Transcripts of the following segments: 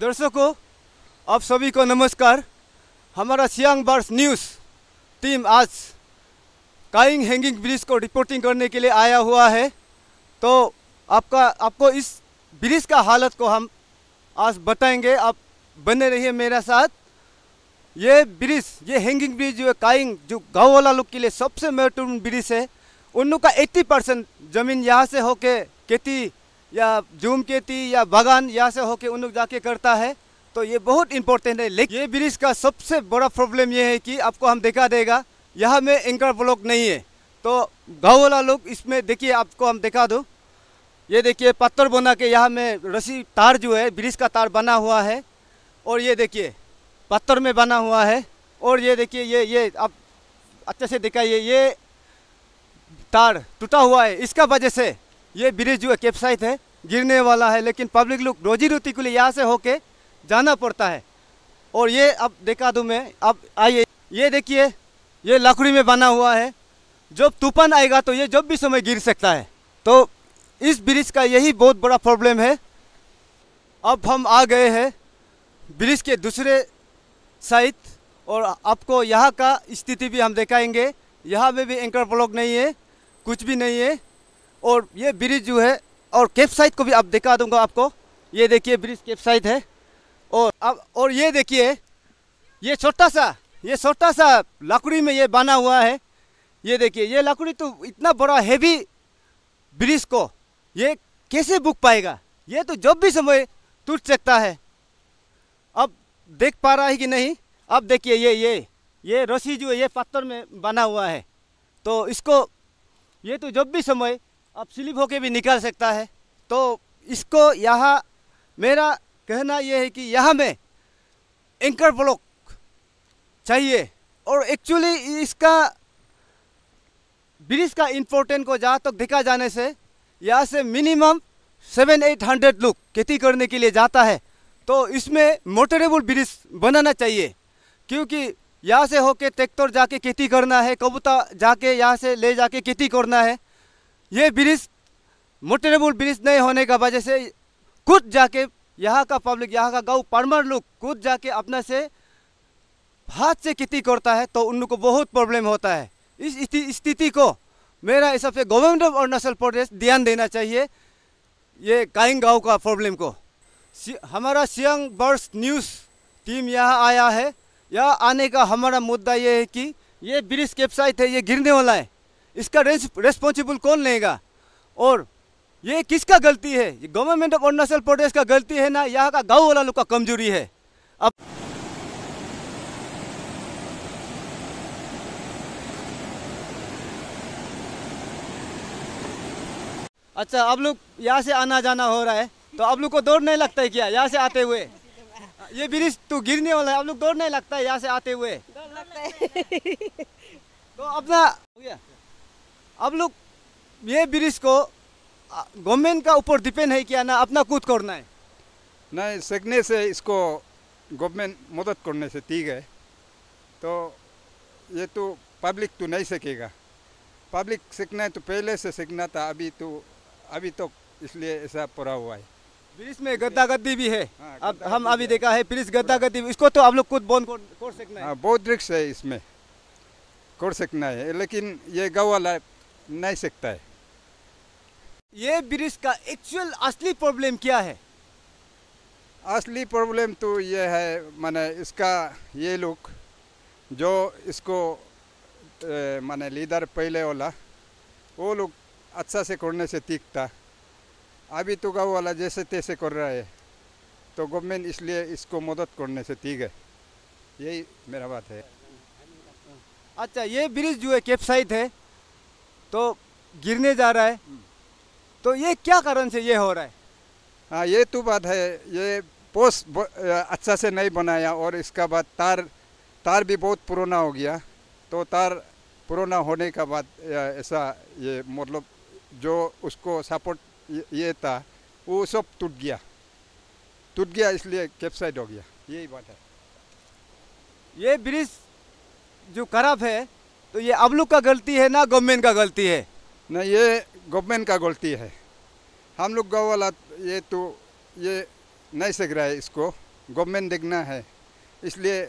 दर्शकों आप सभी को नमस्कार हमारा सियांग बार्स न्यूज़ टीम आज काइंग हैंगिंग ब्रिज को रिपोर्टिंग करने के लिए आया हुआ है तो आपका आपको इस ब्रिज का हालत को हम आज बताएंगे आप बने रहिए मेरे साथ ये ब्रिज ये हैंगिंग ब्रिज जो है काइंग जो गाँव वाला लोग के लिए सबसे महत्वपूर्ण ब्रिज है उन लोग का 80 परसेंट जमीन यहाँ से होके खेती या जूम खेती या बागान यहाँ से होके उन लोग जाके करता है तो ये बहुत इम्पोर्टेंट है लेकिन ये ब्रिज का सबसे बड़ा प्रॉब्लम ये है कि आपको हम दिखा देगा यहाँ में एंकर ब्लॉक नहीं है तो गाँव वाला लोग इसमें देखिए आपको हम दिखा दो ये देखिए पत्थर बना के यहाँ में रस्सी तार जो है ब्रिज का तार बना हुआ है और ये देखिए पत्थर में बना हुआ है और ये देखिए ये ये आप अच्छे से दिखाइए ये तार टूटा हुआ है इसका वजह से ये ब्रिज जो है केपसाइट है गिरने वाला है लेकिन पब्लिक लोग रोजी रोटी के लिए यहाँ से होके जाना पड़ता है और ये अब देखा दूँ मैं अब आइए ये देखिए ये लकड़ी में बना हुआ है जब तूफान आएगा तो ये जब भी समय गिर सकता है तो इस ब्रिज का यही बहुत बड़ा प्रॉब्लम है अब हम आ गए हैं ब्रिज के दूसरे साइड और आपको यहाँ का स्थिति भी हम दिखाएंगे यहाँ में भी एंकर ब्लॉक नहीं है कुछ भी नहीं है और ये ब्रिज जो है और कैप साइड को भी आप दिखा दूंगा आपको ये देखिए ब्रिज कैप साइड है और अब और ये देखिए ये छोटा सा ये छोटा सा लकड़ी में ये बना हुआ है ये देखिए ये लकड़ी तो इतना बड़ा हैवी ब्रिज को ये कैसे बुक पाएगा ये तो जब भी समय टूट सकता है अब देख पा रहा है कि नहीं अब देखिए ये ये ये रस्सी जो है ये पत्थर में बना हुआ है तो इसको ये तो जब भी समय अब स्लिप होके भी निकल सकता है तो इसको यहाँ मेरा कहना यह है कि यहाँ में एंकर ब्लॉक चाहिए और एक्चुअली इसका ब्रिज का इम्पोर्टेंट को जहाँ तक तो देखा जाने से यहाँ से मिनिमम सेवन एट हंड्रेड लोग खेती करने के लिए जाता है तो इसमें मोटरेबल ब्रिज बनाना चाहिए क्योंकि यहाँ से होके ट्रैक्टर जाके खेती करना है कबूतर जाके यहाँ से ले जाके खेती करना है ये ब्रिज मोटरेबल ब्रिज नहीं होने का वजह से खुद जाके यहाँ का पब्लिक यहाँ का गांव परमर लोग खुद जाके अपना से हाथ से खेती करता है तो उन लोग को बहुत प्रॉब्लम होता है इस स्थिति को मेरा हिसाब से गवर्नमेंट ऑफ अरुणाचल प्रदेश ध्यान देना चाहिए ये काइंग गांव का प्रॉब्लम को हमारा सियांग बर्स न्यूज़ टीम यहाँ आया है यहाँ आने का हमारा मुद्दा ये है कि ये ब्रिज केपसाइट है ये गिरने वाला है इसका रेस्पॉन्सिबल कौन लेगा और ये किसका गलती है ये गवर्नमेंट ऑफ अरुणाचल प्रदेश का गलती है ना यहाँ का गाँव वाला लोग का कमजोरी है अब अच्छा अब लोग यहाँ से आना जाना हो रहा है तो आप लोग को दौड़ नहीं लगता है क्या यहाँ से आते हुए ये ब्रिज तो गिरने वाला है आप लोग दौड़ नहीं लगता है यहाँ से आते हुए लगता है तो अपना हो गया अब लोग ये ब्रिज को गवर्नमेंट का ऊपर डिपेंड है क्या ना अपना खुद करना है नहीं सीखने से इसको गवर्नमेंट मदद करने से ठीक है तो ये तो पब्लिक तो नहीं सीखेगा पब्लिक सीखना है तो पहले से सीखना था अभी तो अभी तो इसलिए ऐसा पूरा हुआ है ब्रिज में गद्दा गद्दी भी है हाँ, अब हम अभी देखा है ब्रिज गद्दा गद्दी इसको तो आप लोग खुद बोन कर सकना है हाँ, बहुत रिक्स है इसमें कर सकना है लेकिन ये गाँव वाला नहीं सकता है ये ब्रिज का एक्चुअल असली प्रॉब्लम क्या है असली प्रॉब्लम तो ये है मैंने इसका ये लोग जो इसको माने लीडर पहले वाला वो लोग अच्छा से करने से ठीक था अभी तो गाँव वाला जैसे तैसे कर रहा है तो गवर्नमेंट इसलिए इसको मदद करने से ठीक है यही मेरा बात है अच्छा ये ब्रिज जो है केपसाइज है तो गिरने जा रहा है हम्म। तो ये क्या कारण से ये हो रहा है हाँ ये तो बात है ये पोस्ट अच्छा से नहीं बनाया और इसका बाद तार तार भी बहुत पुराना हो गया तो तार पुराना होने का बाद ऐसा ये मतलब जो उसको सपोर्ट ये था वो सब टूट गया टूट गया इसलिए कैप्साइड हो गया यही बात है ये ब्रिज जो खराब है तो ये अब लोग का गलती है ना गवर्नमेंट का गलती है ना ये गवर्नमेंट का गलती है हम लोग गाँव वाला ये तो ये नहीं सीख रहा है इसको गवर्नमेंट देखना है इसलिए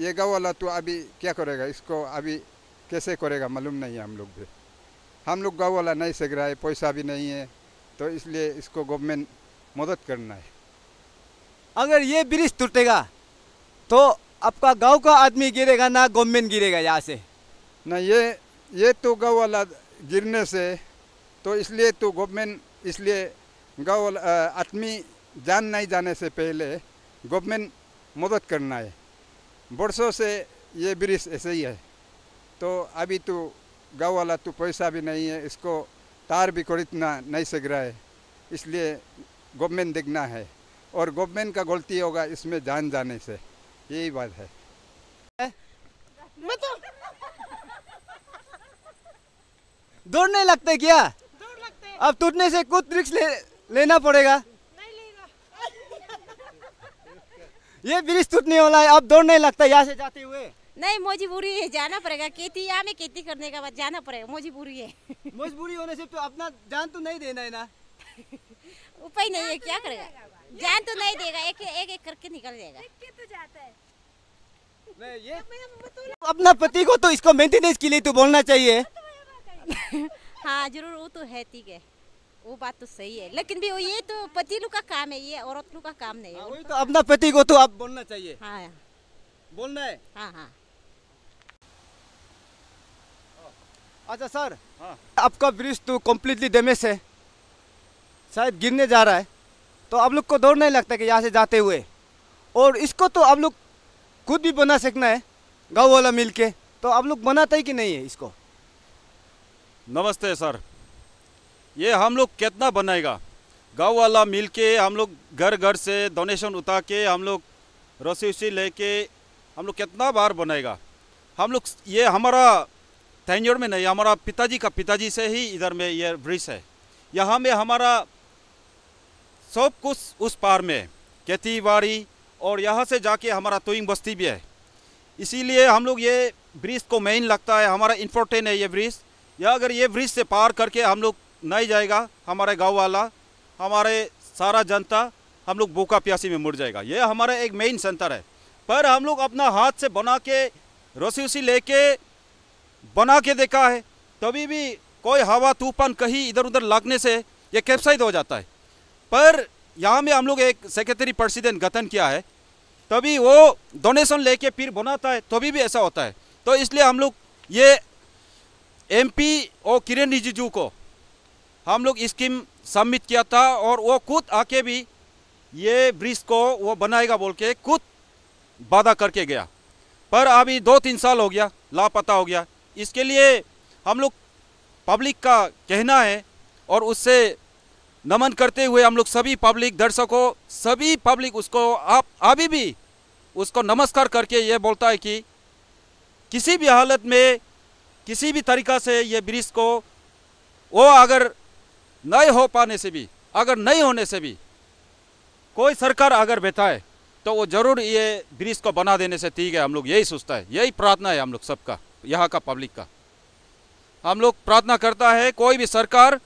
ये गाँव वाला तो अभी क्या करेगा इसको अभी कैसे करेगा मालूम नहीं है हम लोग भी हम लोग गाँव वाला नहीं सीख रहा है पैसा भी नहीं है तो इसलिए इसको गवर्नमेंट मदद करना है अगर ये ब्रिज टूटेगा तो आपका गांव का आदमी गिरेगा ना गवर्नमेंट गिरेगा यहाँ से ना ये ये तो गाँव वाला गिरने से तो इसलिए तो गवर्नमेंट इसलिए गाँव वाला आदमी जान नहीं जाने से पहले गवर्नमेंट मदद करना है बरसों से ये ब्रिज ऐसे ही है तो अभी तो गाँव वाला तो पैसा भी नहीं है इसको तार भी खरीदना नहीं सक रहा है इसलिए गवर्नमेंट देखना है और गवर्नमेंट का गलती होगा इसमें जान जाने से यही बात है तो दौड़ नहीं लगते क्या लगते। अब टूटने से कुछ रिक्स ले, लेना पड़ेगा ये ब्रिज टूटने वाला है अब दौड़ नहीं लगता यहाँ से जाते हुए नहीं मजबूरी है जाना पड़ेगा खेती यहाँ में खेती करने का बाद जाना पड़ेगा मजबूरी है मजबूरी होने से तो अपना जान तो नहीं देना है ना उपाय नहीं है क्या करेगा जान तो नहीं देगा एक एक एक करके निकल जाएगा तो ये अपना पति को तो इसको मेंटेनेंस के लिए तो बोलना चाहिए तो हाँ जरूर वो तो है ठीक है वो बात तो सही है लेकिन भी वो ये तो पति लोग का काम है ये औरत लोग का काम नहीं है हाँ, वही तो अपना पति को तो आप बोलना चाहिए हाँ, हाँ बोलना है हाँ हाँ अच्छा सर हाँ। आपका ब्रिज तो कम्प्लीटली डेमेज है शायद गिरने जा रहा है तो आप लोग को दौड़ नहीं लगता कि यहाँ से जाते हुए और इसको तो आप लोग खुद भी बना सकना है गाँव वाला मिल के तो आप लोग बनाते ही कि नहीं है इसको नमस्ते सर ये हम लोग कितना बनाएगा गांव वाला मिल के हम लोग घर घर से डोनेशन उठा के हम लोग रस्सी उसी लेके हम लोग कितना बार बनाएगा हम लोग ये हमारा तंजोर में नहीं हमारा पिताजी का पिताजी से ही इधर में ये ब्रिज है यहाँ में हमारा सब कुछ उस पार में खेती बाड़ी और यहाँ से जाके हमारा तोइंग बस्ती भी है इसीलिए हम लोग ये ब्रिज को मेन लगता है हमारा इम्पोर्टेंट है ये ब्रिज या अगर ये ब्रिज से पार करके हम लोग नहीं जाएगा हमारे गाँव वाला हमारे सारा जनता हम लोग बोका प्यासी में मुड़ जाएगा ये हमारा एक मेन सेंटर है पर हम लोग अपना हाथ से बना के रस्सी उसी लेके बना के देखा है तभी भी कोई हवा तूफान कहीं इधर उधर लगने से ये कैप्साइज हो जाता है पर यहाँ में हम लोग एक सेक्रेटरी प्रेसिडेंट गठन किया है तभी वो डोनेशन लेके फिर बनाता है तभी भी ऐसा होता है तो इसलिए हम लोग ये एमपी और किरेन रिजिजू को हम लोग स्कीम सबमिट किया था और वो खुद आके भी ये ब्रिज को वो बनाएगा बोल के खुद वादा करके गया पर अभी दो तीन साल हो गया लापता हो गया इसके लिए हम लोग पब्लिक का कहना है और उससे नमन करते हुए हम लोग सभी पब्लिक दर्शकों सभी पब्लिक उसको आप अभी भी उसको नमस्कार करके ये बोलता है कि किसी भी हालत में किसी भी तरीका से ये ब्रिज को वो अगर नहीं हो पाने से भी अगर नहीं होने से भी कोई सरकार अगर बैठाए तो वो ज़रूर ये ब्रिज को बना देने से ठीक है हम लोग यही सोचता है यही प्रार्थना है हम लोग सबका यहाँ का पब्लिक का हम लोग प्रार्थना करता है कोई भी सरकार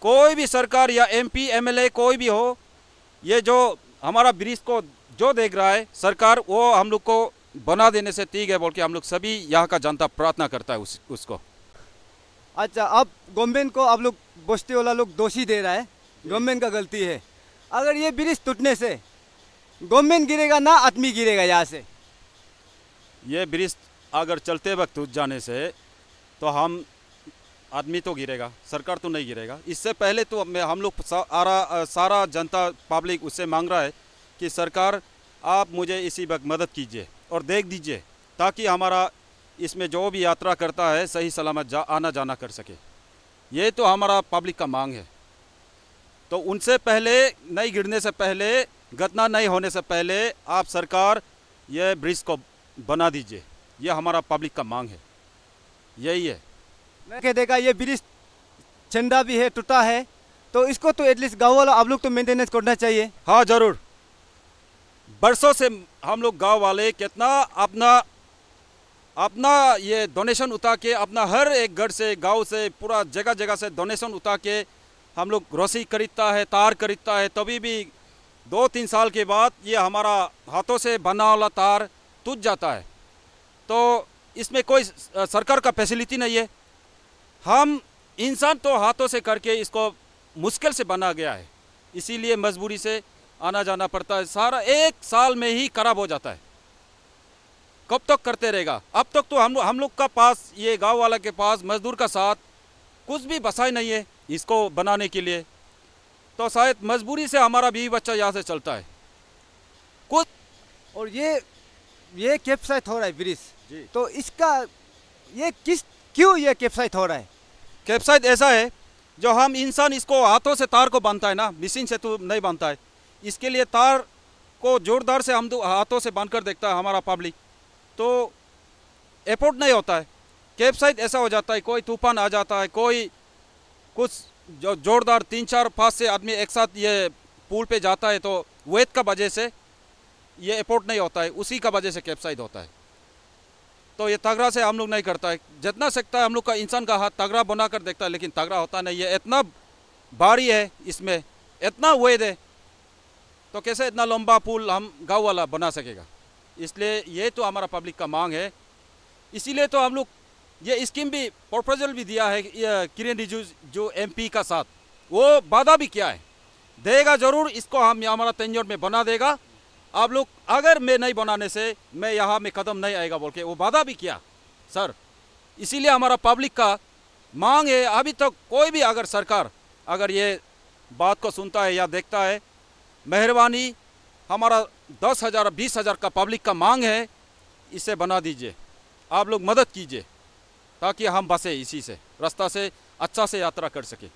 कोई भी सरकार या एमपी एमएलए कोई भी हो ये जो हमारा ब्रिज को जो देख रहा है सरकार वो हम लोग को बना देने से ठीक है बोल के हम लोग सभी यहाँ का जनता प्रार्थना करता है उस उसको अच्छा अब गवर्नमेंट को आप लोग बस्ती वाला लोग दोषी दे रहा है गवर्नमेंट का गलती है अगर ये ब्रिज टूटने से गवर्नमेंट गिरेगा ना आदमी गिरेगा यहाँ से ये ब्रिज अगर चलते वक्त टूट जाने से तो हम आदमी तो गिरेगा सरकार तो नहीं गिरेगा इससे पहले तो हम लोग सारा सारा जनता पब्लिक उससे मांग रहा है कि सरकार आप मुझे इसी वक्त मदद कीजिए और देख दीजिए ताकि हमारा इसमें जो भी यात्रा करता है सही सलामत जा आना जाना कर सके ये तो हमारा पब्लिक का मांग है तो उनसे पहले नहीं गिरने से पहले घटना नहीं होने से पहले आप सरकार ये ब्रिज को बना दीजिए यह हमारा पब्लिक का मांग है यही है मैं कह देगा ये ब्रिज चंदा भी है टूटा है तो इसको तो एटलीस्ट गाँव वाला आप लोग तो मेंटेनेंस करना चाहिए हाँ ज़रूर बरसों से हम लोग गांव वाले कितना अपना अपना ये डोनेशन उठा के अपना हर एक घर से गांव से पूरा जगह जगह से डोनेशन उठा के हम लोग रोसी खरीदता है तार खरीदता है तभी भी दो तीन साल के बाद ये हमारा हाथों से बना वाला तार टूट जाता है तो इसमें कोई सरकार का फैसिलिटी नहीं है हम इंसान तो हाथों से करके इसको मुश्किल से बना गया है इसीलिए मजबूरी से आना जाना पड़ता है सारा एक साल में ही खराब हो जाता है कब तक करते रहेगा अब तक तो हम हम लोग का पास ये गांव वाला के पास मजदूर का साथ कुछ भी बसा ही नहीं है इसको बनाने के लिए तो शायद मजबूरी से हमारा भी बच्चा यहाँ से चलता है कुछ और ये ये कैप्साइट हो रहा है ब्रिज तो इसका ये किस क्यों ये कैप्साइट हो रहा है कैप्साइट ऐसा है जो हम इंसान इसको हाथों से तार को बांधता है ना मशीन से तो नहीं बांधता है इसके लिए तार को जोरदार से हम हाथों से बांध कर देखता है हमारा पब्लिक तो एयरपोर्ट नहीं होता है कैब साइड ऐसा हो जाता है कोई तूफान आ जाता है कोई कुछ जो जोरदार तीन चार पास से आदमी एक साथ ये पुल पे जाता है तो वेट का वजह से ये एयरपोर्ट नहीं होता है उसी का वजह से साइड होता है तो ये तगड़ा से हम लोग नहीं करता है जितना सकता है हम लोग का इंसान का हाथ तगड़ा बना कर देखता है लेकिन तगड़ा होता नहीं है इतना भारी है इसमें इतना वेद है तो कैसे इतना लंबा पुल हम गांव वाला बना सकेगा इसलिए ये तो हमारा पब्लिक का मांग है इसीलिए तो हम लोग ये स्कीम भी प्रपोजल भी दिया है किरण रिजू जो एमपी का साथ वो वादा भी किया है देगा जरूर इसको हम हमारा तंजोर में बना देगा आप लोग अगर मैं नहीं बनाने से मैं यहाँ में कदम नहीं आएगा बोल के वो वादा भी किया सर इसीलिए हमारा पब्लिक का मांग है अभी तक तो कोई भी अगर सरकार अगर ये बात को सुनता है या देखता है मेहरबानी हमारा दस हज़ार बीस हज़ार का पब्लिक का मांग है इसे बना दीजिए आप लोग मदद कीजिए ताकि हम बसे इसी से रास्ता से अच्छा से यात्रा कर सकें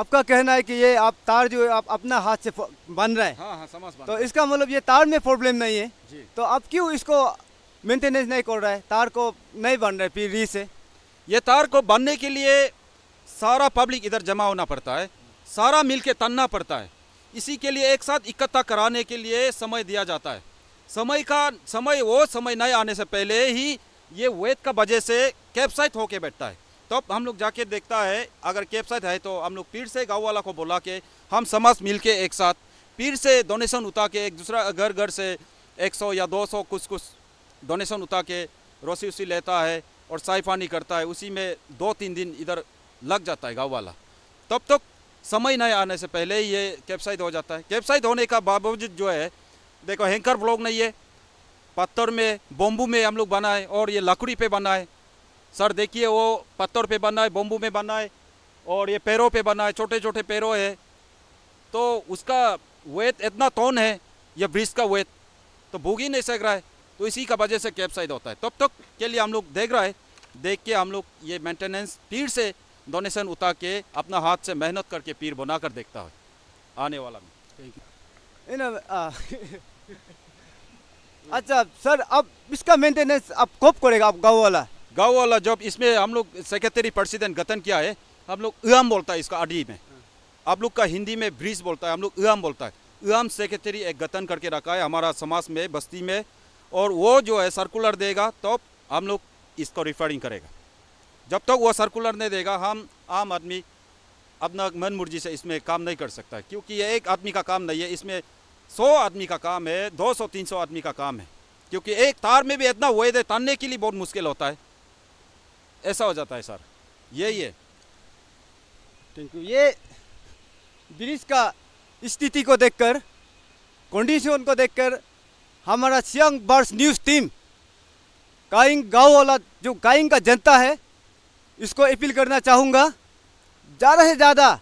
आपका कहना है कि ये आप तार जो आप अपना हाथ से बन रहे हैं हाँ हाँ समझ तो इसका मतलब ये तार में प्रॉब्लम नहीं है जी। तो आप क्यों इसको मेंटेनेंस नहीं कर रहा है तार को नहीं बन रहे पीढ़ी से ये तार को बनने के लिए सारा पब्लिक इधर जमा होना पड़ता है सारा मिल के तनना पड़ता है इसी के लिए एक साथ इकट्ठा कराने के लिए समय दिया जाता है समय का समय वो समय नहीं आने से पहले ही ये वेद का वजह से कैप्साइट होके बैठता है तो अब हम लोग जाके देखता है अगर कैप्साइट है तो हम लोग पीर से गाँव वाला को बुला के हम समाज मिल के एक साथ पीर से डोनेशन उठा के एक दूसरा घर घर से 100 या 200 कुछ कुछ डोनेशन उठा के रोसी उसी लेता है और साई पानी करता है उसी में दो तीन दिन इधर लग जाता है गाँव वाला तब तक समय न आने से पहले ही ये कैप्साइज हो जाता है कैप्साइज होने का बावजूद जो है देखो हैंकर ब्लॉक नहीं है पत्थर में बम्बू में हम लोग बनाए और ये लकड़ी पे बनाए सर देखिए वो पत्थर पे बनाए बम्बू में बनाए और ये पैरों पे बनाए छोटे छोटे पैरों है तो उसका वेट इतना टोन है ये ब्रिज का वेट तो भूख ही नहीं सक रहा है तो इसी का वजह से कैप्साइज होता है तब तक के लिए हम लोग देख रहा है देख के हम लोग ये मेंटेनेंस फिर से डोनेशन उठा के अपना हाथ से मेहनत करके पीर बना कर देखता है आने वाला में uh, अच्छा सर अब इसका मेंटेनेंस आप कब करेगा आप गाँव वाला गाँव वाला जब इसमें हम लोग सेक्रेटरी प्रेसिडेंट गठन किया है हम लोग उम बोलता है इसका अडी में आप लोग का हिंदी में ब्रिज बोलता है हम लोग उम बोलता है उम सेक्रेटरी एक गठन करके रखा है हमारा समाज में बस्ती में और वो जो है सर्कुलर देगा तो हम लोग इसको रिफरिंग करेगा जब तक वो सर्कुलर नहीं देगा हम आम आदमी अपना मन मुर्जी से इसमें काम नहीं कर सकता क्योंकि ये एक आदमी का काम नहीं है इसमें सौ आदमी का काम है दो सौ तीन सौ आदमी का काम है क्योंकि एक तार में भी इतना वेद है तानने के लिए बहुत मुश्किल होता है ऐसा हो जाता है सर यही है थैंक यू ये ब्रिज का स्थिति को देखकर कंडीशन को देखकर हमारा सियांग बर्स न्यूज़ टीम काइंग गाँव वाला जो काइंग का जनता है इसको अपील करना चाहूँगा ज़्यादा से ज़्यादा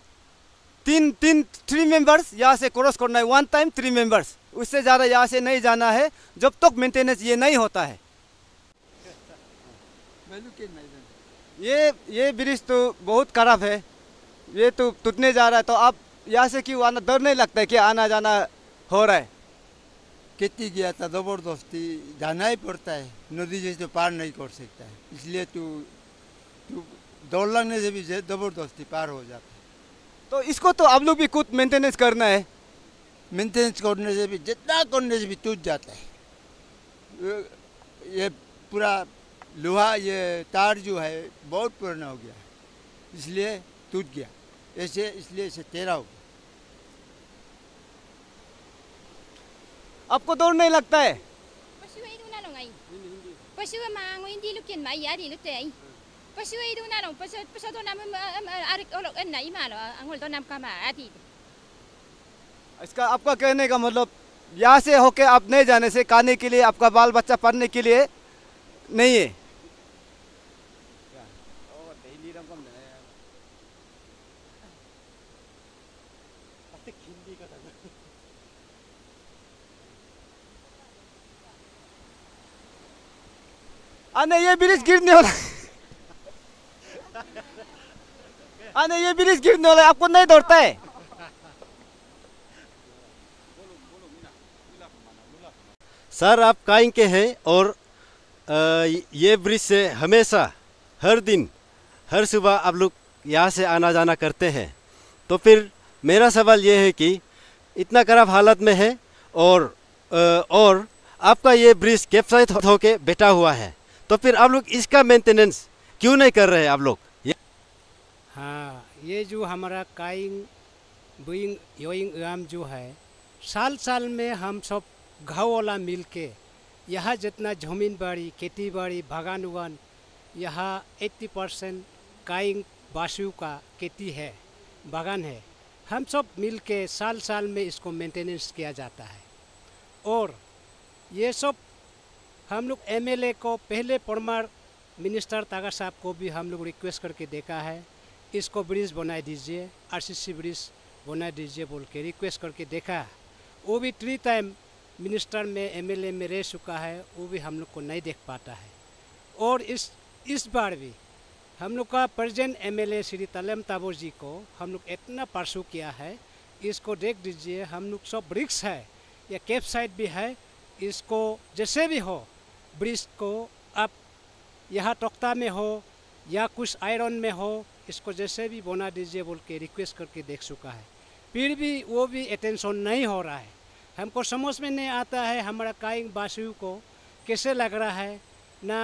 तीन तीन थ्री मेंबर्स यहाँ से क्रॉस करना है वन टाइम थ्री मेंबर्स उससे ज़्यादा यहाँ से नहीं जाना है जब तक तो मेंटेनेंस ये नहीं होता है ये ये ब्रिज तो बहुत खराब है ये तो टूटने जा रहा है तो आप यहाँ से क्यों आना डर नहीं लगता है कि आना जाना हो रहा है कितनी गया था तो जबरदस्ती जाना ही पड़ता है नदी जैसे पार नहीं कर सकता है इसलिए तो दौड़ लगने से भी ज़बरदस्ती पार हो जाता है तो इसको तो आप लोग भी खुद मेंटेनेंस करना है मेंटेनेंस करने से भी जितना करने से भी टूट जाता है ये पूरा लोहा ये तार जो है बहुत पुराना हो गया है इसलिए टूट गया ऐसे इसलिए इसे तेरा हो गया आपको दौड़ नहीं लगता है पशु है मांगो यार Pasyo ay doon ano, pasyo, pasyo doon namin arik olok na imalo, ang hulto nam kama ati. इसका आपका कहने का मतलब यहाँ से होके आप नहीं जाने से खाने के लिए आपका बाल बच्चा पढ़ने के लिए नहीं है अरे ये ब्रिज गिरने वाला अरे ये ब्रिज गिरने वाला आपको नहीं दौड़ता है सर आप काइंग के हैं और ये ब्रिज से हमेशा हर दिन हर सुबह आप लोग यहाँ से आना जाना करते हैं तो फिर मेरा सवाल ये है कि इतना खराब हालत में है और और आपका ये ब्रिज कैप्साइज होके बैठा हुआ है तो फिर आप लोग इसका मेंटेनेंस क्यों नहीं कर रहे आप लोग हाँ ये जो हमारा काइंग बुइंग योइंग आम जो है साल साल में हम सब घाव वाला मिल के यहाँ जितना जमीन बाड़ी खेती बाड़ी बागान उगान यहाँ एट्टी परसेंट काइंग बासु का खेती है बागान है हम सब मिल के साल साल में इसको मेंटेनेंस किया जाता है और ये सब हम लोग एमएलए को पहले परमार मिनिस्टर तागा साहब को भी हम लोग रिक्वेस्ट करके देखा है इसको ब्रिज बना दीजिए आरसीसी ब्रिज बना दीजिए बोल के रिक्वेस्ट करके देखा वो भी थ्री टाइम मिनिस्टर में एमएलए में रह चुका है वो भी हम लोग को नहीं देख पाता है और इस इस बार भी हम लोग का प्रेजेंट एमएलए श्री तलम ताबो जी को हम लोग इतना परसू किया है इसको देख दीजिए हम लोग सब ब्रिक्स है या कैप साइड भी है इसको जैसे भी हो ब्रिज को आप यहाँ टोकता में हो या कुछ आयरन में हो इसको जैसे भी बोना दीजिए बोल के रिक्वेस्ट करके देख चुका है फिर भी वो भी अटेंशन नहीं हो रहा है हमको समझ में नहीं आता है हमारा काइंग वासियों को कैसे लग रहा है ना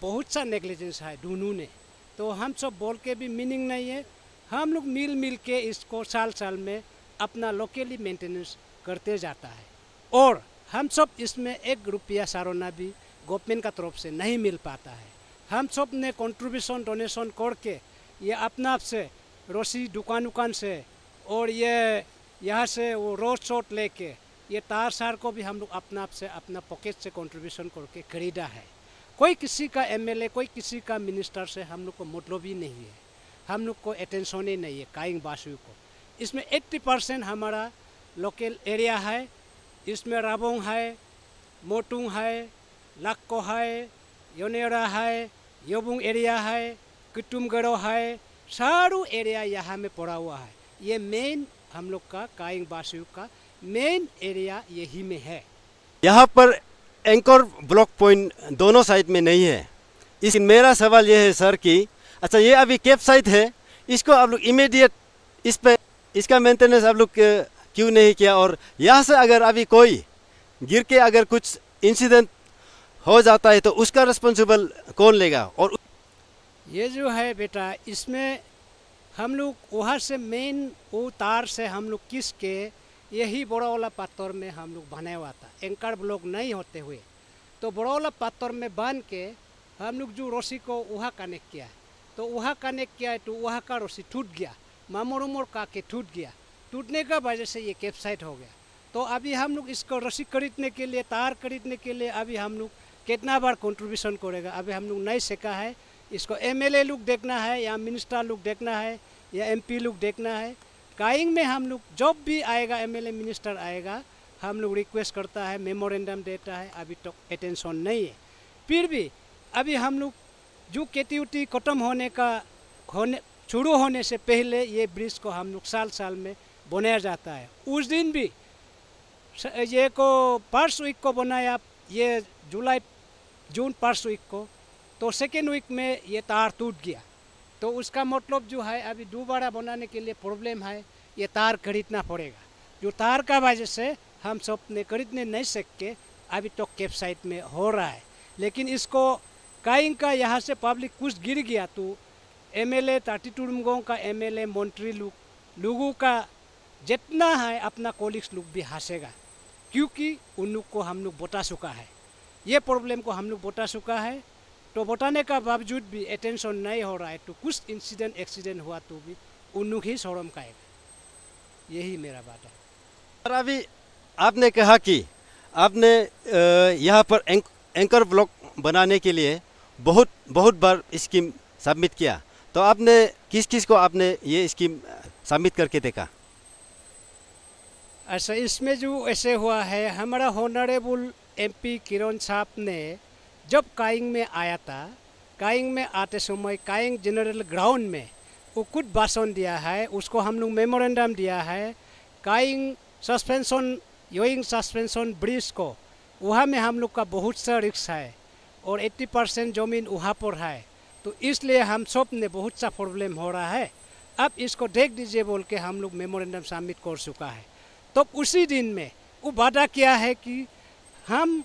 बहुत सा नेग्लिजेंस है दोनों ने तो हम सब बोल के भी मीनिंग नहीं है हम लोग मिल मिल के इसको साल साल में अपना लोकली मेंटेनेंस करते जाता है और हम सब इसमें एक रुपया सारोना भी गवर्नमेंट का तरफ से नहीं मिल पाता है हम सब ने कंट्रीब्यूशन डोनेशन करके ये अपना आप से रोसी दुकान उकान से और ये यहाँ से वो रोड शोट लेके ये तार सार को भी हम लोग अपना आप से अपना पॉकेट से कंट्रीब्यूशन करके खरीदा है कोई किसी का एमएलए कोई किसी का मिनिस्टर से हम लोग को मतलब ही नहीं है हम लोग को अटेंशन ही नहीं है काइंग बासु को इसमें एट्टी परसेंट हमारा लोकल एरिया है इसमें राबोंग है मोटुंग है लक्को है योनेरा है योबुंग एरिया है कुटुमगढ़ है सारू एरिया यहाँ में पड़ा हुआ है ये मेन हम लोग का कायंग बासु का मेन एरिया यही में है यहाँ पर एंकर ब्लॉक पॉइंट दोनों साइड में नहीं है इस मेरा सवाल यह है सर कि अच्छा ये अभी कैप साइड है इसको आप लोग इमीडिएट इस पर इसका मेंटेनेंस आप लोग क्यों नहीं किया और यहाँ से अगर अभी कोई गिर के अगर कुछ इंसिडेंट हो जाता है तो उसका रिस्पॉन्सिबल कौन लेगा और ये जो है बेटा इसमें हम लोग वहाँ से मेन वो तार से हम लोग किस के यही बड़ा वाला पत्थर में हम लोग बने हुआ था एंकर ब्लॉक नहीं होते हुए तो बड़ा वाला पत्थर में बांध के हम लोग जो रस्सी को वहाँ कनेक्ट किया तो वहाँ कनेक्ट किया है तो वहाँ का रस्सी टूट गया मामोर उमोर का के टूट गया टूटने का वजह से ये कैपसाइट हो गया तो अभी हम लोग इसको रस्सी खरीदने के लिए तार खरीदने के लिए अभी हम लोग कितना बार कंट्रीब्यूशन करेगा अभी हम लोग नहीं सीखा है इसको एमएलए लुक देखना है या मिनिस्टर लुक देखना है या एमपी लुक देखना है काइंग में हम लोग जब भी आएगा एमएलए मिनिस्टर आएगा हम लोग रिक्वेस्ट करता है मेमोरेंडम देता है अभी तक तो अटेंशन नहीं है फिर भी अभी हम लोग जो केटी खत्म होने का होने शुरू होने से पहले ये ब्रिज को हम लोग साल साल में बनाया जाता है उस दिन भी ये को फर्स्ट वीक को बनाया ये जुलाई जून फर्स्ट वीक को तो सेकेंड वीक में ये तार टूट गया तो उसका मतलब जो है अभी दोबारा बनाने के लिए प्रॉब्लम है ये तार खरीदना पड़ेगा जो तार का वजह से हम सब ने खरीदने नहीं सकते अभी तो कैबसाइट साइट में हो रहा है लेकिन इसको काइंग का यहाँ से पब्लिक कुछ गिर गया तो एम एल ए ताटी टूरमगों का एम एल ए मंत्री लोग लोगों का जितना है अपना कोलिक्स लोग भी हंसेगा क्योंकि उन लोग को हम लोग बता चुका है ये प्रॉब्लम को हम लोग बता चुका है तो बताने का बावजूद भी अटेंशन नहीं हो रहा है तो कुछ इंसिडेंट एक्सीडेंट हुआ तो भी उन्नुक ही शोरम का है यही मेरा बात है और अभी आपने कहा कि आपने यहाँ पर एंक, एंकर ब्लॉक बनाने के लिए बहुत बहुत बार स्कीम सबमिट किया तो आपने किस किस को आपने ये स्कीम सबमिट करके देखा अच्छा इसमें जो ऐसे हुआ है हमारा हॉनरेबल एमपी किरण साहब ने जब काइंग में आया था काइंग में आते समय काइंग जनरल ग्राउंड में वो कुछ भाषण दिया है उसको हम लोग मेमोरेंडम दिया है Kaying suspension Yoying suspension bridge को वहाँ में हम लोग का बहुत सा रिक्स है और 80 परसेंट जमीन वहाँ पर है तो इसलिए हम सब ने बहुत सा प्रॉब्लम हो रहा है अब इसको देख दीजिए बोल के हम लोग मेमोरेंडम सबमिट कर चुका है तो उसी दिन में वो वादा किया है कि हम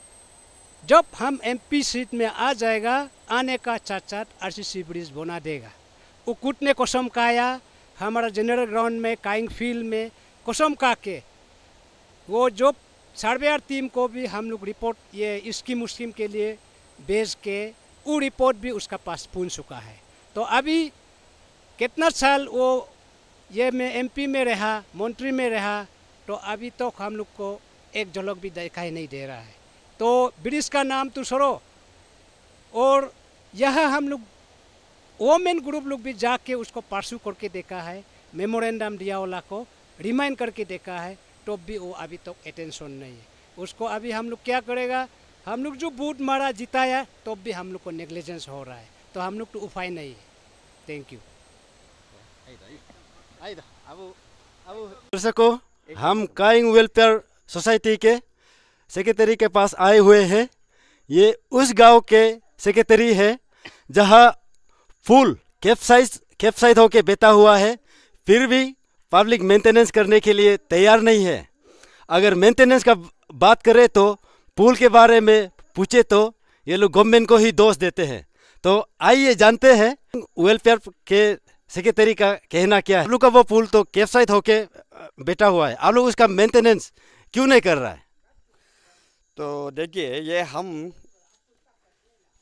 जब हम एमपी सीट में आ जाएगा आने का साथ साथ सी ब्रिज बना देगा वो कूटने कोसम काया हमारा जनरल ग्राउंड में काइंग फील्ड में कसम का के वो जो सर्वेयर टीम को भी हम लोग रिपोर्ट ये स्कीम उस्कीम के लिए भेज के वो रिपोर्ट भी उसका पास पहुँच चुका है तो अभी कितना साल वो ये मैं एमपी में रहा मंत्री में रहा तो अभी तक तो हम लोग को एक झलक भी दिखाई नहीं दे रहा है तो ब्रिटिश का नाम तो सरो और यह हम लोग वोमेन ग्रुप लोग भी जाके उसको पार्सू करके देखा है मेमोरेंडम दिया वाला को रिमाइंड करके देखा है तो भी वो अभी तक तो अटेंशन नहीं है उसको अभी हम लोग क्या करेगा हम लोग जो बूट मारा जिताया तो भी हम लोग को नेग्लिजेंस हो रहा है तो हम लोग तो उपाय नहीं है थैंक यू अब दर्शकों हम काइंग वेलफेयर सोसाइटी के सेक्रेटरी के पास आए हुए हैं ये उस गांव के सेक्रेटरी है जहां फूल कैप्साइज कैप्साइज होके बेता हुआ है फिर भी पब्लिक मेंटेनेंस करने के लिए तैयार नहीं है अगर मेंटेनेंस का बात करें तो पुल के बारे में पूछे तो ये लोग गवर्नमेंट को ही दोष देते हैं तो आइए जानते हैं वेलफेयर के सेक्रेटरी का कहना क्या है आलू का वो पुल तो कैप्साइज होके बेटा हुआ है आप लोग उसका मेंटेनेंस क्यों नहीं कर रहा है तो देखिए ये हम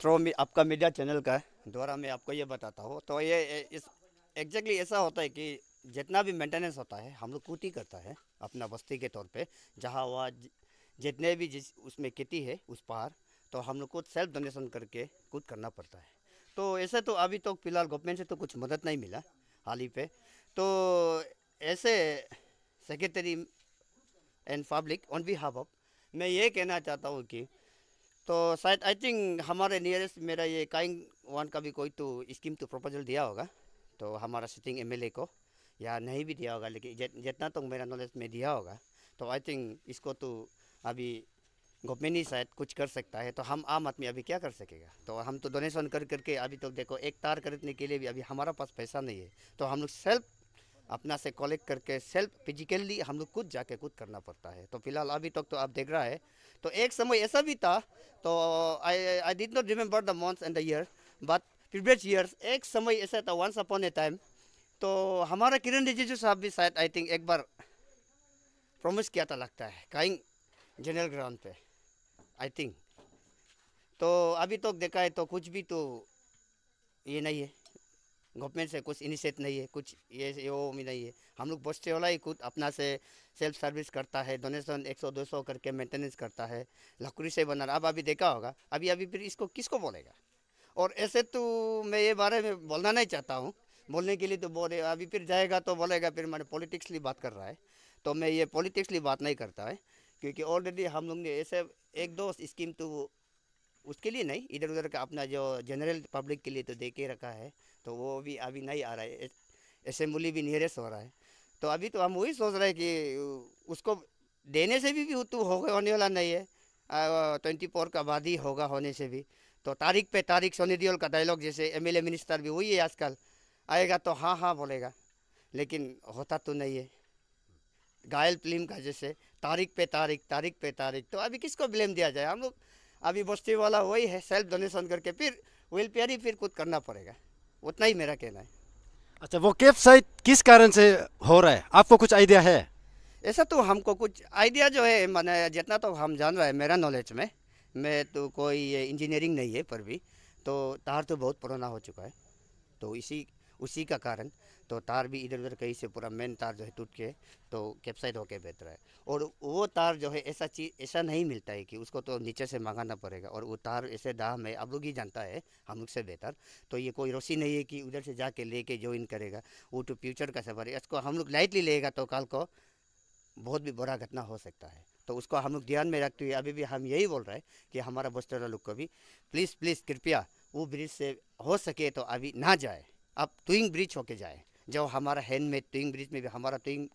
थ्रो आपका मीडिया चैनल का द्वारा मैं आपको ये बताता हूँ तो ये इस एग्जैक्टली ऐसा होता है कि जितना भी मेंटेनेंस होता है हम लोग कूती करता है अपना बस्ती के तौर पे जहाँ वहाँ जितने भी जिस उसमें खेती है उस पार तो हम लोग को सेल्फ डोनेशन करके खुद करना पड़ता है तो ऐसे तो अभी तो फिलहाल गवर्नमेंट से तो कुछ मदद नहीं मिला हाल ही पे तो ऐसे secretary and public on behalf of मैं ये कहना चाहता हूँ कि तो शायद आई थिंक हमारे नियरेस्ट मेरा ये काइंग वन का भी कोई तो स्कीम तो प्रपोजल दिया होगा तो हमारा सिटिंग एमएलए को या नहीं भी दिया होगा लेकिन जितना तक तो मेरा नॉलेज में दिया होगा तो आई थिंक इसको तो अभी गवर्नमेंट ही शायद कुछ कर सकता है तो हम आम आदमी अभी क्या कर सकेगा तो हम तो डोनेशन कर करके अभी तो देखो एक तार खरीदने के लिए भी अभी हमारा पास पैसा नहीं है तो हम लोग सेल्फ अपना से कलेक्ट करके सेल्फ फिजिकली हम लोग खुद जाके खुद करना पड़ता है तो फिलहाल अभी तक तो, तो आप देख रहा है तो एक समय ऐसा भी था तो I I did not remember the months and the year but previous years एक समय ऐसा था वंस अपॉन ए टाइम तो हमारा किरण रिजिजू साहब भी शायद आई थिंक एक बार प्रोमिस किया था लगता है काइंग जनरल ग्राउंड पे आई थिंक तो अभी तक तो देखा है तो कुछ भी तो ये नहीं है गवर्नमेंट से कुछ इनिशिएट नहीं है कुछ ये वो भी नहीं है हम लोग बोस्टे वाला ही खुद अपना से सेल्फ सर्विस करता है डोनेशन 100 200 करके मेंटेनेंस करता है लकड़ी से बना रहा अब अभी देखा होगा अभी अभी फिर इसको किसको बोलेगा और ऐसे तो मैं ये बारे में बोलना नहीं चाहता हूँ बोलने के लिए तो बोले अभी फिर जाएगा तो बोलेगा फिर मैंने पॉलिटिक्सली बात कर रहा है तो मैं ये पॉलिटिक्सली बात नहीं करता है क्योंकि ऑलरेडी हम लोग ने ऐसे एक दो स्कीम तो उसके लिए नहीं इधर उधर का अपना जो जनरल पब्लिक के लिए तो दे के रखा है तो वो भी अभी नहीं आ रहा है असम्बली भी नियरेस्ट हो रहा है तो अभी तो हम वही सोच रहे हैं कि उसको देने से भी, भी तो हो होने वाला नहीं है ट्वेंटी फोर का बाद ही होगा होने से भी तो तारीख पे तारीख सोनी दियोल का डायलॉग जैसे ए मिनिस्टर भी वही है आजकल आएगा तो हाँ हाँ बोलेगा लेकिन होता तो नहीं है गायल फिल्म का जैसे तारीख पे तारीख तारीख पे तारीख तो अभी किसको ब्लेम दिया जाए हम लोग अभी बस्ती वाला वही है सेल्फ डोनेशन करके फिर वेलफेयर ही फिर कुछ करना पड़ेगा उतना ही मेरा कहना है अच्छा वो केप साइड किस कारण से हो रहा है आपको कुछ आइडिया है ऐसा तो हमको कुछ आइडिया जो है मैंने जितना तो हम जान रहे हैं मेरा नॉलेज में मैं तो कोई इंजीनियरिंग नहीं है पर भी तो तार तो बहुत पुराना हो चुका है तो इसी उसी का कारण तो तार भी इधर उधर कहीं से पूरा मेन तार जो है टूट के तो कैप्साइड होके बेहतर है और वो तार जो है ऐसा चीज़ ऐसा नहीं मिलता है कि उसको तो नीचे से मंगाना पड़ेगा और वो तार ऐसे दाह में अब लोग ही जानता है हम लोग से बेहतर तो ये कोई रोशी नहीं है कि उधर से जाके लेके ज्वाइन करेगा वो टू तो फ्यूचर का सफर है इसको हम लोग लाइटली लेगा तो कल को बहुत भी बुरा घटना हो सकता है तो उसको हम लोग ध्यान में रखते हुए अभी भी हम यही बोल रहे हैं कि हमारा बस्तर लोग को भी प्लीज़ प्लीज़ कृपया वो ब्रिज से हो सके तो अभी ना जाए आप ट्विंग ब्रिज होके जाए जो हमारा हैंडमेड ट्विंग ब्रिज में भी हमारा ट्विंग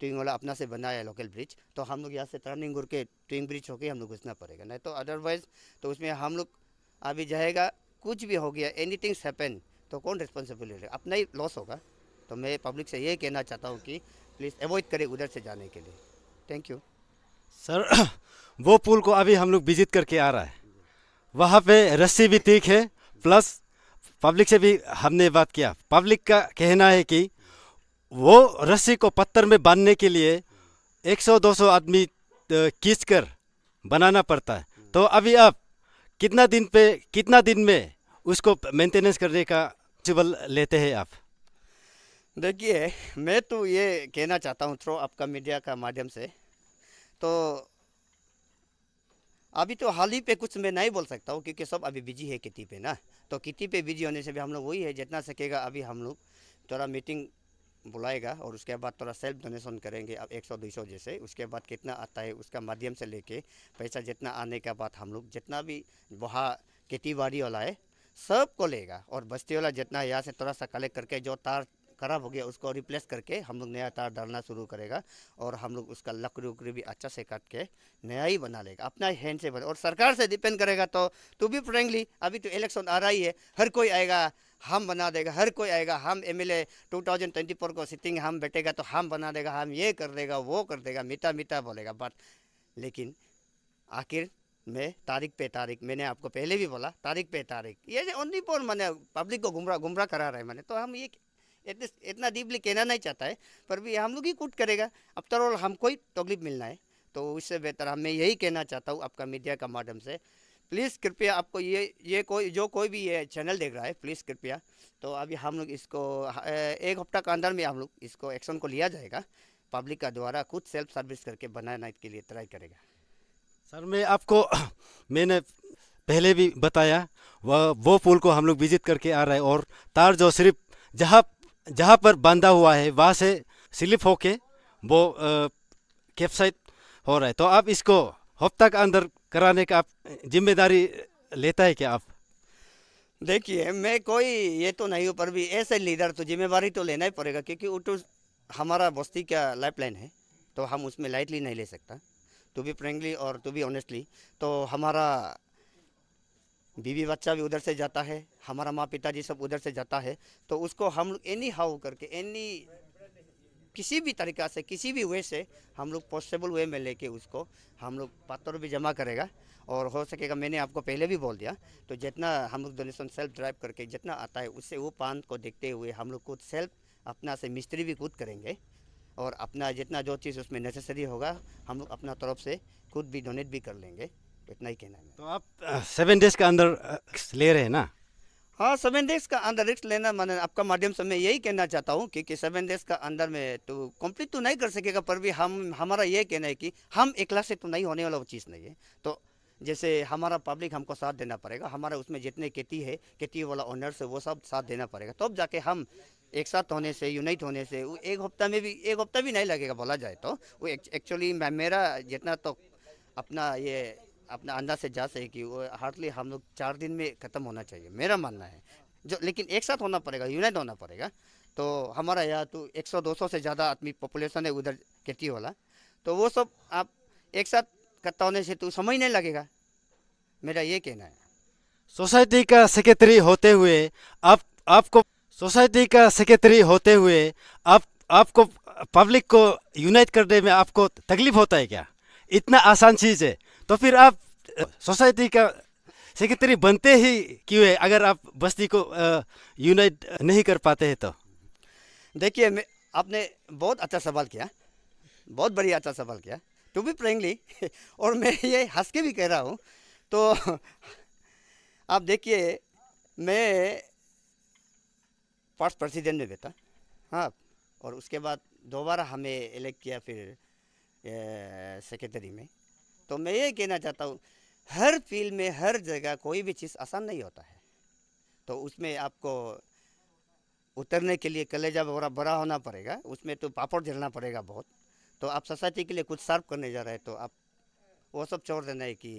ट्विंग वाला अपना से बनाया है लोकल ब्रिज तो हम लोग यहाँ से टर्निंग घूर के ट्विंग ब्रिज होके हम लोग घुसना पड़ेगा नहीं तो अदरवाइज तो उसमें हम लोग अभी जाएगा कुछ भी हो गया एनी थिंग्स हैपन तो कौन रिस्पॉन्सिबिलिटी अपना ही लॉस होगा तो मैं पब्लिक से ये कहना चाहता हूँ कि प्लीज़ अवॉइड करें उधर से जाने के लिए थैंक यू सर वो पुल को अभी हम लोग विजिट करके आ रहा है वहाँ पे रस्सी भी ठीक है प्लस पब्लिक से भी हमने बात किया पब्लिक का कहना है कि वो रस्सी को पत्थर में बांधने के लिए 100-200 आदमी खींच कर बनाना पड़ता है तो अभी आप कितना दिन पे कितना दिन में उसको मेंटेनेंस करने का पॉसिबल लेते हैं आप देखिए मैं तो ये कहना चाहता हूँ थ्रो आपका मीडिया का माध्यम से तो अभी तो हाल ही पे कुछ मैं नहीं बोल सकता हूँ क्योंकि सब अभी बिजी है किति पे ना तो किति पे बिजी होने से भी हम लोग वही है जितना सकेगा अभी हम लोग थोड़ा मीटिंग बुलाएगा और उसके बाद थोड़ा सेल्फ डोनेशन करेंगे अब 100 200 जैसे उसके बाद कितना आता है उसका माध्यम से लेके पैसा जितना आने का बाद हम लोग जितना भी वहाँ खेती बाड़ी वाला है सब को लेगा और बस्ती वाला जितना यहाँ से थोड़ा सा कलेक्ट करके जो तार ख़राब हो गया उसको रिप्लेस करके हम लोग नया तार डालना शुरू करेगा और हम लोग उसका लकड़ी उकड़ी भी अच्छा से काट के नया ही बना लेगा अपना हैंड से बना और सरकार से डिपेंड करेगा तो तू भी फ्रेंकली अभी तो इलेक्शन आ रहा ही है हर कोई आएगा हम बना देगा हर कोई आएगा हम M L A two thousand twenty four को सिटिंग हम बैठेगा तो हम बना देगा हम ये कर देगा वो कर देगा मीठा मीठा बोलेगा बट लेकिन आखिर मैं तारीख पे तारीख मैंने आपको पहले भी बोला तारीख पे तारीख ये ओनली फॉर मैंने पब्लिक को गुमराह गुमराह करा रहे मैंने तो हम ये इतना डीपली कहना नहीं चाहता है पर भी हम लोग ही कुट करेगा अब तर तो हमको ही तकलीफ मिलना है तो उससे बेहतर हम मैं यही कहना चाहता हूँ आपका मीडिया का माध्यम से प्लीज़ कृपया आपको ये ये कोई जो कोई भी ये चैनल देख रहा है प्लीज़ कृपया तो अभी हम लोग इसको एक हफ्ता के अंदर में हम लोग इसको एक्शन को लिया जाएगा पब्लिक का द्वारा खुद सेल्फ सर्विस करके बनाने के लिए ट्राई करेगा सर मैं आपको मैंने पहले भी बताया वह वो पुल को हम लोग विजिट करके आ रहे हैं और तार जो सिर्फ जहाँ जहाँ पर बांधा हुआ है वहाँ से स्लिप होके वो कैप्साइट हो रहा है तो आप इसको हफ्ता के अंदर कराने का आप जिम्मेदारी लेता है क्या आप देखिए मैं कोई ये तो नहीं हूँ पर भी ऐसे लीडर तो जिम्मेवारी तो लेना ही पड़ेगा क्योंकि वो तो हमारा बस्ती का लाइफ लाइन है तो हम उसमें लाइटली नहीं ले सकता टू बी फ्रेंकली और टू बी ऑनेस्टली तो हमारा बीवी बच्चा भी उधर से जाता है हमारा माँ पिताजी सब उधर से जाता है तो उसको हम एनी हाउ करके एनी किसी भी तरीका से किसी भी वे से हम लोग पॉसिबल वे में लेके उसको हम लोग पत्थर भी जमा करेगा और हो सकेगा मैंने आपको पहले भी बोल दिया तो जितना हम लोग डोनेशन सेल्फ ड्राइव करके जितना आता है उससे वो पान को देखते हुए हम लोग खुद सेल्फ अपना से मिस्त्री भी खुद करेंगे और अपना जितना जो चीज़ उसमें नेसेसरी होगा हम लोग अपना तरफ से खुद भी डोनेट भी कर लेंगे इतना ही कहना है तो आप सेवन डेज का अंदर ले रहे हैं ना हाँ सेवन डेज का अंदर रिस्क लेना मैंने आपका माध्यम से मैं यही कहना चाहता हूँ कि, सेवन डेज का अंदर में तो कंप्लीट तो नहीं कर सकेगा पर भी हम हमारा ये कहना है कि हम एकला से तो नहीं होने वाला वो चीज़ नहीं है तो जैसे हमारा पब्लिक हमको साथ देना पड़ेगा हमारा उसमें जितने केती है केती वाला ऑनर्स है वो सब साथ देना पड़ेगा तब तो जाके हम एक साथ होने से यूनाइट होने से एक हफ्ता में भी एक हफ्ता भी नहीं लगेगा बोला जाए तो वो एक्चुअली मेरा जितना तो अपना ये अपने अंदाज से जा सके कि वो हार्डली हम लोग चार दिन में ख़त्म होना चाहिए मेरा मानना है जो लेकिन एक साथ होना पड़ेगा यूनाइट होना पड़ेगा तो हमारा यहाँ तो 100 200 से ज़्यादा आदमी पॉपुलेशन है उधर खेती वाला तो वो सब आप एक साथ इकट्ठा होने से तो समय नहीं लगेगा मेरा ये कहना है सोसाइटी का सेक्रेटरी होते हुए आप आपको सोसाइटी का सेक्रेटरी होते हुए आप आपको पब्लिक को यूनाइट करने में आपको तकलीफ होता है क्या इतना आसान चीज़ है तो फिर आप सोसाइटी का सेक्रेटरी बनते ही क्यों है अगर आप बस्ती को यूनाइट नहीं कर पाते हैं तो देखिए आपने बहुत अच्छा सवाल किया बहुत बढ़िया अच्छा सवाल किया टू बी फ्रेंकली और मैं ये हंस के भी कह रहा हूँ तो आप देखिए मैं फर्स्ट प्रेसिडेंट में बैठा हाँ और उसके बाद दोबारा हमें इलेक्ट किया फिर सेक्रेटरी में तो मैं ये कहना चाहता हूँ हर फील्ड में हर जगह कोई भी चीज़ आसान नहीं होता है तो उसमें आपको उतरने के लिए कलेजा बड़ा बड़ा होना पड़ेगा उसमें तो पापड़ झेलना पड़ेगा बहुत तो आप सोसाइटी के लिए कुछ सर्व करने जा रहे हैं तो आप वो सब छोड़ देना है कि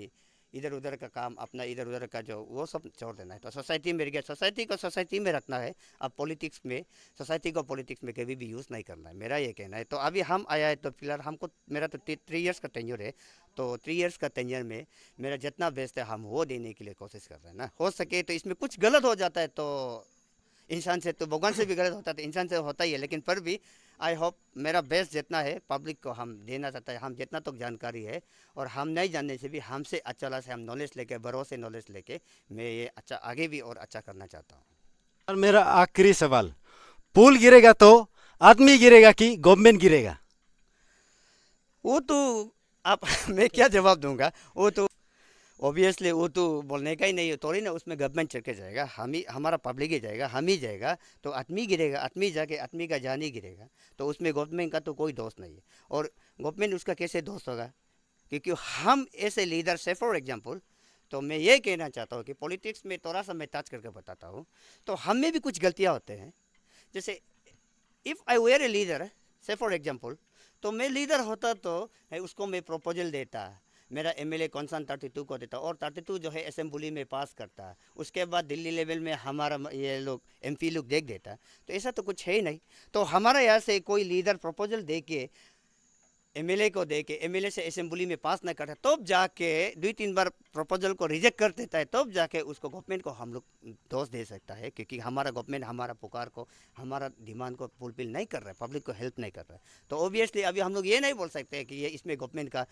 इधर उधर का काम अपना इधर उधर का जो वो सब छोड़ देना है तो सोसाइटी में गया सोसाइटी को सोसाइटी में रखना है अब पॉलिटिक्स में सोसाइटी को पॉलिटिक्स में कभी भी यूज़ नहीं करना है मेरा ये कहना है तो अभी हम आया है तो फिलहाल हमको मेरा तो थ्री ईयर्स का टेंजर है तो थ्री ईयर्स का टेंजर में मेरा जितना बेस्ट है हम वो देने के लिए कोशिश कर रहे हैं ना हो सके तो इसमें कुछ गलत हो जाता है तो इंसान से तो भगवान से भी गलत होता है तो इंसान से तो होता ही है लेकिन पर भी आई होप मेरा बेस्ट जितना है पब्लिक को हम देना चाहता है हम जितना तक तो जानकारी है और हम नहीं जानने से भी हमसे अच्छा ला से हम नॉलेज लेके भरोसे नॉलेज लेके मैं ये अच्छा आगे भी और अच्छा करना चाहता हूँ और मेरा आखिरी सवाल पुल गिरेगा तो आदमी गिरेगा कि गवर्नमेंट गिरेगा वो तो आप मैं क्या जवाब दूंगा वो तो ऑब्वियसली वो तो बोलने का ही नहीं है थोड़ी ना उसमें गवर्नमेंट चल के जाएगा हम ही हमारा पब्लिक ही जाएगा हम ही जाएगा तो आदमी गिरेगा आदमी जाके आदमी का जान ही गिरेगा तो उसमें गवर्नमेंट का तो कोई दोस्त नहीं है और गवर्नमेंट उसका कैसे दोस्त होगा क्योंकि हम ऐसे लीडर से फॉर एग्जाम्पल तो मैं ये कहना चाहता हूँ कि पॉलिटिक्स में थोड़ा सा मैं टच करके बताता हूँ तो हम में भी कुछ गलतियाँ होते हैं जैसे if I were a leader से फॉर एग्जाम्पल तो मैं लीडर होता तो उसको मैं प्रपोजल देता मेरा एमएलए थर्टी टू को देता और थर्टी टू जो है असेंबली में पास करता है उसके बाद दिल्ली लेवल में हमारा ये लोग एमपी लोग देख देता तो ऐसा तो कुछ है ही नहीं तो हमारे यहाँ से कोई लीडर प्रपोजल दे के ए को दे के ए से असेंबली में पास नहीं करता तब तो जाके दो तीन बार प्रपोजल को रिजेक्ट कर देता है तब तो जाके उसको गवर्नमेंट को हम लोग दोष दे सकता है क्योंकि हमारा गवर्नमेंट हमारा पुकार को हमारा डिमांड को फुलफिल नहीं कर रहा है पब्लिक को हेल्प नहीं कर रहा है तो ऑब्वियसली अभी हम लोग ये नहीं बोल सकते कि ये इसमें गवर्नमेंट का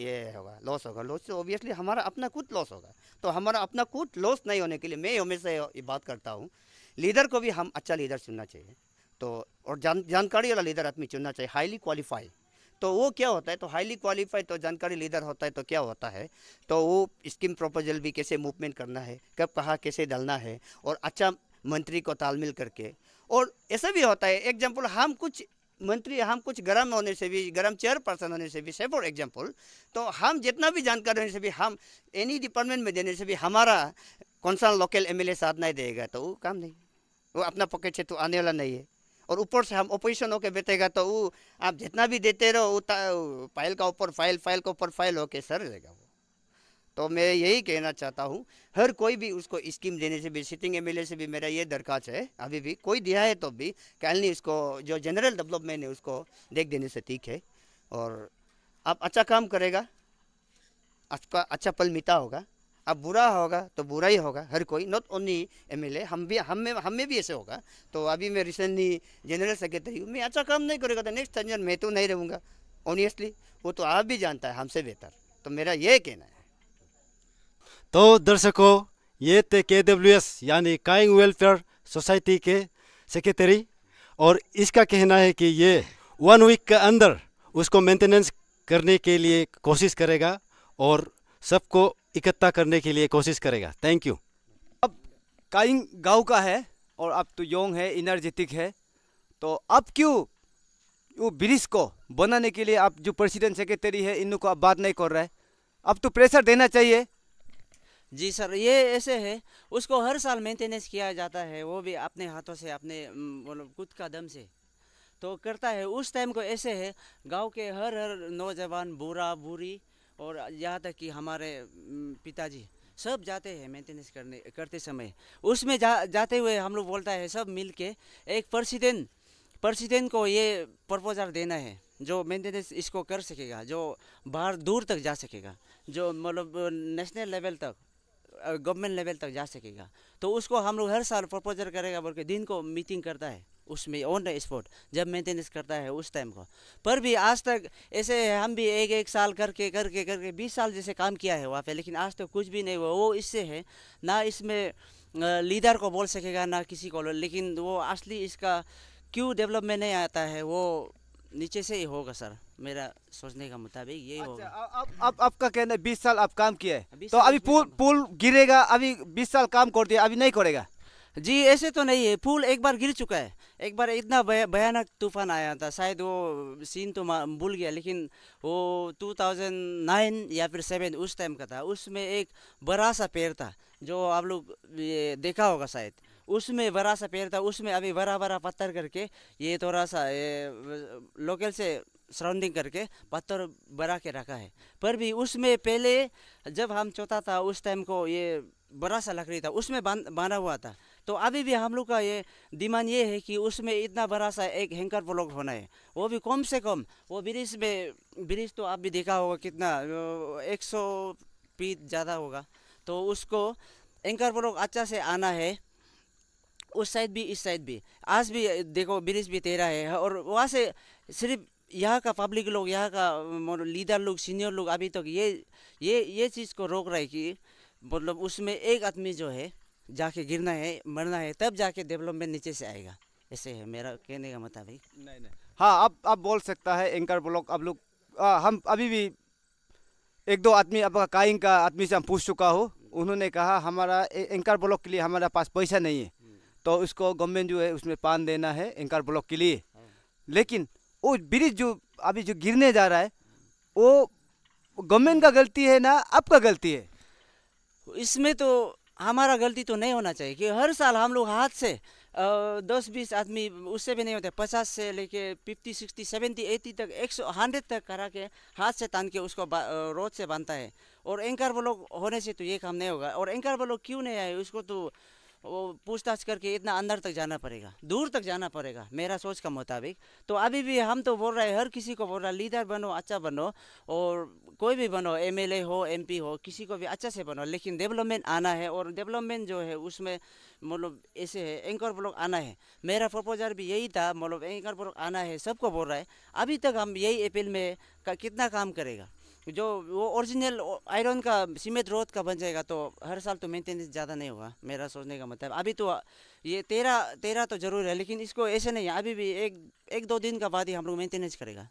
ये होगा लॉस होगा लॉस से हमारा अपना खुद लॉस होगा तो हमारा अपना खुद लॉस नहीं होने के लिए मैं हमेशा ये बात करता हूँ लीडर को भी हम अच्छा लीडर चुनना चाहिए तो और जान जानकारी वाला लीडर आदमी चुनना चाहिए हाईली क्वालिफाई तो वो क्या होता है तो हाईली क्वालिफाई तो जानकारी लीडर होता है तो क्या होता है तो वो स्कीम प्रपोजल भी कैसे मूवमेंट करना है कब कहाँ कैसे डालना है और अच्छा मंत्री को तालमेल करके और ऐसा भी होता है एग्जाम्पल हम कुछ मंत्री हम कुछ गर्म होने से भी गर्म चेयरपर्सन होने से भी से फॉर एग्जाम्पल तो हम जितना भी जानकारी होने से भी हम एनी डिपार्टमेंट में देने से भी हमारा कौन सा लोकल एम साथ नहीं देगा तो वो काम नहीं वो अपना पॉकेट से तो आने वाला नहीं है और ऊपर से हम ओपोजिशन होकर बैठेगा तो वो आप जितना भी देते रहो वो पाइल का ऊपर फाइल फाइल का ऊपर फाइल होके सर रहेगा वो तो मैं यही कहना चाहता हूँ हर कोई भी उसको स्कीम देने से भी सिटिंग एम से भी मेरा ये दरखास्त है अभी भी कोई दिया है तो भी नहीं उसको जो जनरल डेवलपमेंट है उसको देख देने से ठीक है और आप अच्छा काम करेगा आपका अच्छा पल मिता होगा अब बुरा होगा तो बुरा ही होगा हर कोई not only M L A हम भी हम में हम में भी ऐसे होगा तो अभी मैं रिसेंटली जनरल सेक्रेटरी हूँ मैं अच्छा काम नहीं करेगा तो नेक्स्ट टर्जन मैं तो नहीं रहूँगा ऑनियसली वो तो आप भी जानता है हमसे बेहतर तो मेरा ये कहना है तो दर्शकों ये थे के डब्ल्यू एस यानी काइंग वेलफेयर सोसाइटी के सेक्रेटरी और इसका कहना है कि ये वन वीक के अंदर उसको मेंटेनेंस करने के लिए कोशिश करेगा और सबको इकट्ठा करने के लिए कोशिश करेगा थैंक यू अब काइंग गांव का है और अब तो योंग है इनर्जेटिक है तो अब क्यों वो ब्रिज को बनाने के लिए आप जो प्रेसिडेंट सेक्रेटरी है इन को अब बात नहीं कर रहे हैं अब तो प्रेशर देना चाहिए जी सर ये ऐसे है उसको हर साल मेंटेनेंस किया जाता है वो भी अपने हाथों से अपने मतलब खुद का दम से तो करता है उस टाइम को ऐसे है गांव के हर हर नौजवान बूढ़ा बूढ़ी और यहाँ तक कि हमारे पिताजी सब जाते हैं मेंटेनेंस करने करते समय उसमें जा, जाते हुए हम लोग बोलता है सब मिल के एक प्रसिडेंट प्रसिडेंट को ये प्रपोजल देना है जो मेंटेनेंस इसको कर सकेगा जो बाहर दूर तक जा सकेगा जो मतलब नेशनल लेवल तक गवर्नमेंट लेवल तक जा सकेगा तो उसको हम लोग हर साल प्रपोजल करेगा बोल के दिन को मीटिंग करता है उसमें ऑन द स्पॉट जब मेंटेनेंस करता है उस टाइम को पर भी आज तक ऐसे हम भी एक एक साल करके करके करके बीस साल जैसे काम किया है वहाँ पे लेकिन आज तक कुछ भी नहीं हुआ वो इससे है ना इसमें लीडर को बोल सकेगा ना किसी को लेकिन वो असली इसका क्यों डेवलपमेंट नहीं आता है वो नीचे से ही होगा सर मेरा सोचने का मुताबिक यही अच्छा, होगा अब अब आपका कहना है बीस तो साल आप काम किए तो अभी पुल पुल गिरेगा अभी बीस साल काम कर दिया अभी नहीं करेगा जी ऐसे तो नहीं है पुल एक बार गिर चुका है एक बार इतना भयानक तूफान आया था शायद वो सीन तो भूल गया लेकिन वो 2009 या फिर सेवन उस टाइम का था उसमें एक बड़ा सा पेड़ था जो आप लोग देखा होगा शायद उसमें वरा सा पेड़ था उसमें अभी वरा वरा पत्थर करके ये थोड़ा सा ये लोकल से सराउंडिंग करके पत्थर बरा के रखा है पर भी उसमें पहले जब हम चौथा था उस टाइम को ये बड़ा सा लकड़ी था उसमें बांध बांधा हुआ था तो अभी भी हम लोग का ये डिमांड ये है कि उसमें इतना बड़ा सा एक हैंकर ब्लॉक होना है वो भी कम से कम वो ब्रिज में ब्रिज तो आप भी देखा होगा कितना एक सौ फीट ज़्यादा होगा तो उसको एंकर ब्लॉक अच्छा से आना है उस साइड भी इस साइड भी आज भी देखो ब्रिज भी तेरा है और वहाँ से सिर्फ यहाँ का पब्लिक लोग यहाँ का लीडर लोग सीनियर लोग अभी तक तो ये ये ये चीज़ को रोक रहे कि मतलब उसमें एक आदमी जो है जाके गिरना है मरना है तब जाके डेवलपमेंट नीचे से आएगा ऐसे है मेरा कहने का मुताबिक नहीं नहीं हाँ अब अब बोल सकता है एंकर ब्लॉक अब लोग हम अभी भी एक दो आदमी अब काइंग का आदमी से हम पूछ चुका हूँ उन्होंने कहा हमारा एंकर ब्लॉक के लिए हमारे पास पैसा नहीं है तो उसको गवर्नमेंट जो है उसमें पान देना है एंकर ब्लॉक के लिए हाँ। लेकिन वो ब्रिज जो अभी जो गिरने जा रहा है वो गवर्नमेंट का गलती है ना आपका गलती है तो इसमें तो हमारा गलती तो नहीं होना चाहिए कि हर साल हम लोग हाथ से दस बीस आदमी उससे भी नहीं होते पचास से लेके फिफ्टी सिक्सटी सेवेंटी एटी तक एक सौ हंड्रेड तक करा के हाथ से तान के उसको रोड से बांधता है और एंकर ब्लॉक होने से तो ये काम नहीं होगा और एंकर ब्लॉक क्यों नहीं आए उसको तो वो पूछताछ करके इतना अंदर तक जाना पड़ेगा दूर तक जाना पड़ेगा मेरा सोच का मुताबिक तो अभी भी हम तो बोल रहे हैं हर किसी को बोल रहा है लीडर बनो अच्छा बनो और कोई भी बनो एम हो एम हो किसी को भी अच्छा से बनो लेकिन डेवलपमेंट आना है और डेवलपमेंट जो है उसमें मतलब ऐसे है एंकर ब्लॉक आना है मेरा प्रपोजल भी यही था मतलब एंकर ब्लॉक आना है सबको बोल रहा है अभी तक हम यही अपील में कितना काम करेगा जो वो ओरिजिनल आयरन का सीमेंट रोड का बन जाएगा तो हर साल तो मेंटेनेंस ज़्यादा नहीं होगा मेरा सोचने का मतलब अभी तो ये तेरह तेरह तो ज़रूर है लेकिन इसको ऐसे नहीं है अभी भी एक एक दो दिन का बाद ही हम लोग मेंटेनेंस करेगा